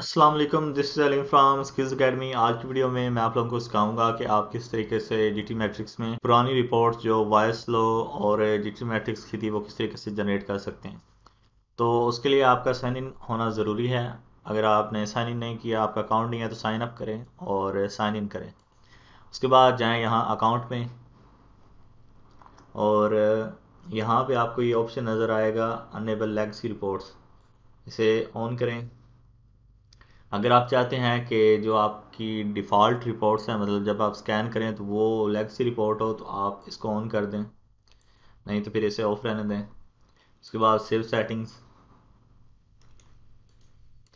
Aslam this is Aleem from skills academy आज की video में मैं आप लोगों को सिखाऊंगा कि आप किस तरीके से टी मैट्रिक्स में पुरानी रिपोर्ट जो वॉयस लो और टी मैट्रिक्स की थी वो किस तरीके से जनरेट कर सकते हैं तो उसके लिए आपका साइन इन होना ज़रूरी है अगर आपने साइन इन नहीं किया आपका अकाउंट नहीं है तो साइन अप करें और साइन इन करें उसके बाद जाएँ यहाँ अकाउंट में और यहाँ पर आपको ये ऑप्शन नज़र आएगा अनेबल लेग्स की रिपोर्ट्स इसे ऑन करें अगर आप चाहते हैं कि जो आपकी डिफ़ॉल्ट रिपोर्ट्स हैं मतलब जब आप स्कैन करें तो वो लेग सी रिपोर्ट हो तो आप इसको ऑन कर दें नहीं तो फिर इसे ऑफ रहने दें उसके बाद सेव सेटिंग्स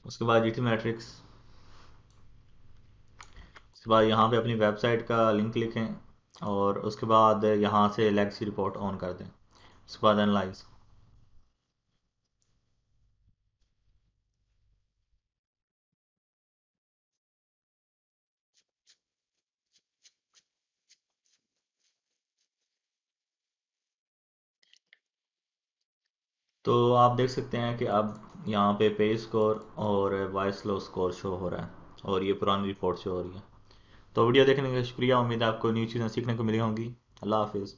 उसके बाद जी मैट्रिक्स उसके बाद यहाँ पे अपनी वेबसाइट का लिंक लिखें और उसके बाद यहाँ से लेग सी रिपोर्ट ऑन कर दें उसके बाद एनालाइज़ तो आप देख सकते हैं कि अब यहाँ पे पे स्कोर और वॉइस लो स्कोर शो हो रहा है और ये पुरानी रिपोर्ट शो हो रही है तो वीडियो देखने का शुक्रिया उम्मीद है आपको न्यू चीज़ें सीखने को मिली होंगी अल्लाह हाफिज़